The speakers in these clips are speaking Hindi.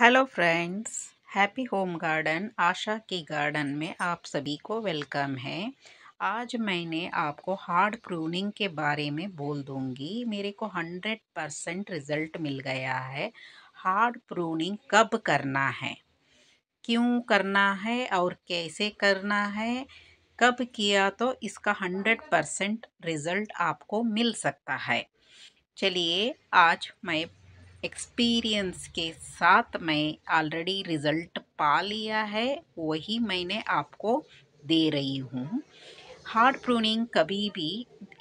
hello friends happy home garden Asha की गार्डन में आप सभी को वेलकम है आज मैंने आपको हार्ड प्रूनिंग के बारे में बोल दूंगी मेरे को हंड्रेड परसेंट रिज़ल्ट मिल गया है हार्ड प्रूनिंग कब करना है क्यों करना है और कैसे करना है कब किया तो इसका हंड्रेड परसेंट रिज़ल्ट आपको मिल सकता है चलिए आज मैं एक्सपीरियंस के साथ मैं ऑलरेडी रिज़ल्ट पा लिया है वही मैंने आपको दे रही हूँ हार्ड प्रूनिंग कभी भी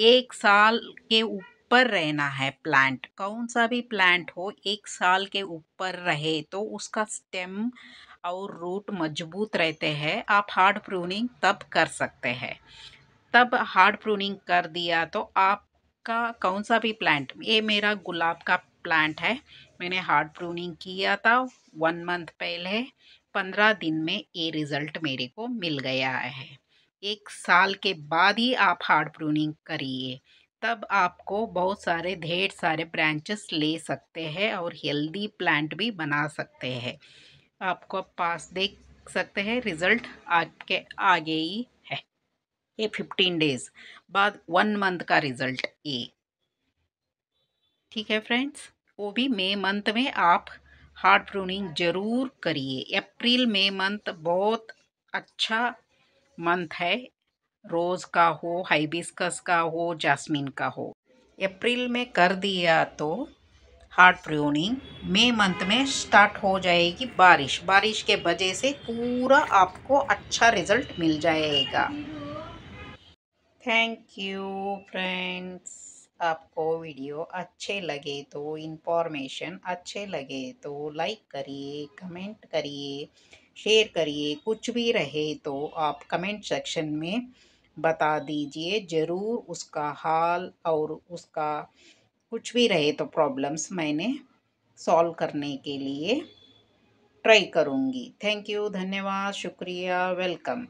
एक साल के ऊपर रहना है प्लांट कौन सा भी प्लांट हो एक साल के ऊपर रहे तो उसका स्टेम और रूट मजबूत रहते हैं आप हार्ड प्रूनिंग तब कर सकते हैं तब हार्ड प्रूनिंग कर दिया तो आपका कौन सा भी प्लांट ये मेरा गुलाब का प्लांट है मैंने हार्ड प्रूनिंग किया था वन मंथ पहले पंद्रह दिन में ये रिज़ल्ट मेरे को मिल गया है एक साल के बाद ही आप हार्ड प्रूनिंग करिए तब आपको बहुत सारे ढेर सारे ब्रांचेस ले सकते हैं और हेल्दी प्लांट भी बना सकते हैं आपको पास देख सकते हैं रिज़ल्ट आपके आगे ही है ये फिफ्टीन डेज बाद वन मंथ का रिज़ल्ट ये ठीक है फ्रेंड्स वो भी मई मंथ में आप हार्ड प्रूनिंग ज़रूर करिए अप्रैल मई मंथ बहुत अच्छा मंथ है रोज़ का हो हाइबिस्कस का हो जास्मिन का हो अप्रैल में कर दिया तो हार्ड प्रूनिंग मई मंथ में स्टार्ट हो जाएगी बारिश बारिश के वजह से पूरा आपको अच्छा रिजल्ट मिल जाएगा थैंक यू फ्रेंड्स आपको वीडियो अच्छे लगे तो इन्फॉर्मेशन अच्छे लगे तो लाइक करिए कमेंट करिए शेयर करिए कुछ भी रहे तो आप कमेंट सेक्शन में बता दीजिए ज़रूर उसका हाल और उसका कुछ भी रहे तो प्रॉब्लम्स मैंने सॉल्व करने के लिए ट्राई करूँगी थैंक यू धन्यवाद शुक्रिया वेलकम